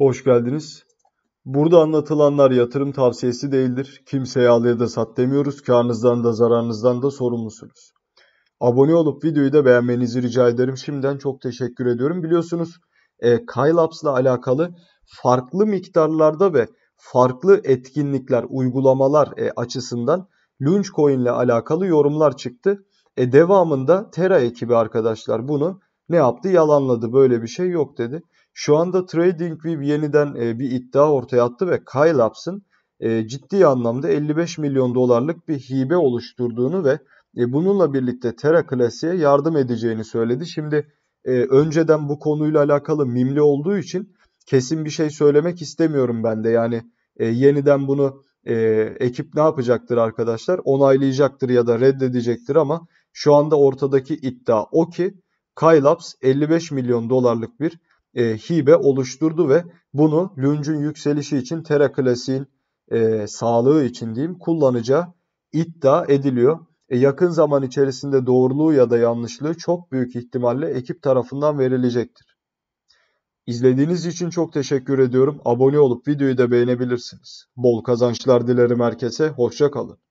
Hoş geldiniz. Burada anlatılanlar yatırım tavsiyesi değildir. Kimseye al ya da sat demiyoruz. Karnınızdan da zararınızdan da sorumlusunuz. Abone olup videoyu da beğenmenizi rica ederim. Şimdiden çok teşekkür ediyorum. Biliyorsunuz e, Kylabs'la alakalı farklı miktarlarda ve farklı etkinlikler, uygulamalar e, açısından Coin ile alakalı yorumlar çıktı. E devamında Terra ekibi arkadaşlar bunu ne yaptı? Yalanladı. Böyle bir şey yok dedi. Şu anda TradingView yeniden e, bir iddia ortaya attı ve Kyle Labs'ın e, ciddi anlamda 55 milyon dolarlık bir hibe oluşturduğunu ve e, bununla birlikte Terra Classic'e yardım edeceğini söyledi. Şimdi e, önceden bu konuyla alakalı mimli olduğu için kesin bir şey söylemek istemiyorum ben de. Yani e, yeniden bunu e, ekip ne yapacaktır arkadaşlar? Onaylayacaktır ya da reddedecektir ama şu anda ortadaki iddia o ki Kyle Labs 55 milyon dolarlık bir e, hibe oluşturdu ve bunu lüncün yükselişi için teraklasiğin e, sağlığı için diyeyim kullanacağı iddia ediliyor. E, yakın zaman içerisinde doğruluğu ya da yanlışlığı çok büyük ihtimalle ekip tarafından verilecektir. İzlediğiniz için çok teşekkür ediyorum. Abone olup videoyu da beğenebilirsiniz. Bol kazançlar dilerim herkese. Hoşça kalın.